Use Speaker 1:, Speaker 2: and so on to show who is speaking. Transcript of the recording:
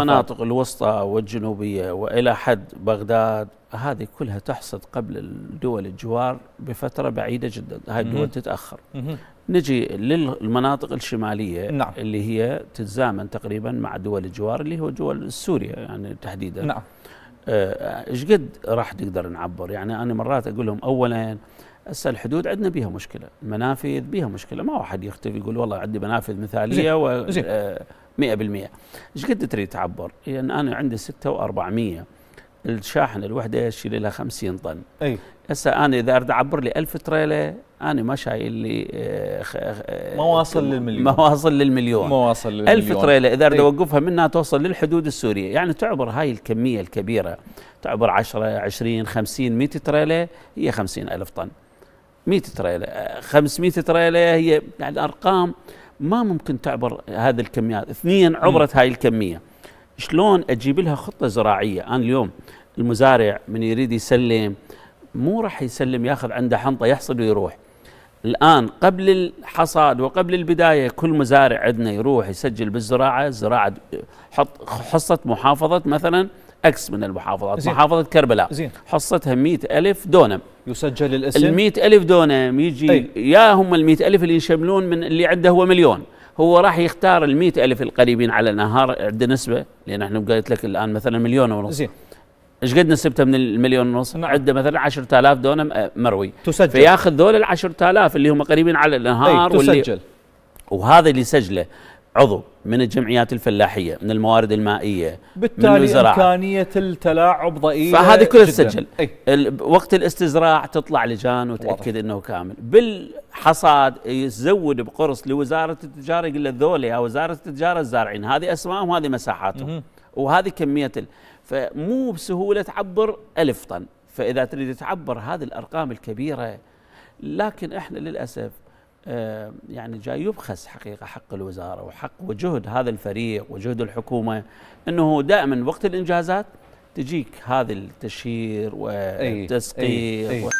Speaker 1: المناطق
Speaker 2: الوسطى والجنوبية وإلى حد بغداد هذه كلها تحصد قبل الدول الجوار بفترة بعيدة جدا هذه الدول تتأخر نجي للمناطق الشمالية نعم. اللي هي تتزامن تقريبا مع دول الجوار اللي هو دول سوريا يعني تحديدا نعم آه، ايش قد راح نقدر نعبر يعني انا مرات اقول لهم اولا هسه الحدود عندنا بيها مشكله المنافذ بيها مشكله ما واحد يختفي يقول والله عندي منافذ مثاليه زين. و زين. آه 100% ايش قد تريد تعبر؟ يعني انا عندي ستة وأربعمية الشاحن الوحده يشيل لها 50 طن اي هسه انا اذا اريد اعبر لي 1000 تريلة انا ما شايل لي آه، آه، آه، ما واصل للمليون ما واصل للمليون ما واصل للمليون 1000 تريلة اذا اريد اوقفها منها توصل للحدود السوريه يعني تعبر هاي الكميه الكبيره تعبر 10 20 50 100 تريلة هي 50000 طن 100 تريلة 500 تريلة هي يعني ارقام ما ممكن تعبر هذه الكميات اثنين عبرت هاي الكميه شلون اجيب لها خطه زراعيه انا اليوم المزارع من يريد يسلم مو راح يسلم ياخذ عنده حنطه يحصد ويروح الان قبل الحصاد وقبل البدايه كل مزارع عندنا يروح يسجل بالزراعه زراعة حط حصه محافظه مثلا اكس من المحافظات زين. محافظه كربلاء زين. حصتها مئة الف دونم يسجل الاسم ال ألف دونم يجي أي. يا هم ال ألف اللي يشملون من اللي عنده هو مليون هو راح يختار ال ألف القريبين على النهار عنده نسبه لان احنا قلت لك الان مثلا مليون ونص زين ايش قد نسبته من المليون ونص؟ نعم. عنده مثلا 10000 دونم مروي تسجل فياخذ ذول ال 10000 اللي هم قريبين على النهار أي. تسجل واللي وهذا اللي سجله عضو من الجمعيات الفلاحيه من الموارد المائيه بالتالي من امكانيه التلاعب ضئيله فهذه كلها تسجل وقت الاستزراع تطلع لجان وتاكد انه كامل بالحصاد يزود بقرص لوزاره التجاره يقول له او وزاره التجاره الزارعين هذه اسمائهم وهذه مساحاتهم وهذه كميه فمو بسهوله تعبر ألف طن فاذا تريد تعبر هذه الارقام الكبيره لكن احنا للاسف آه، يعني جاي يبخس حقيقة حق الوزارة وحق وجهد هذا الفريق وجهد الحكومة أنه دائما وقت الإنجازات تجيك هذا التشهير والتسقير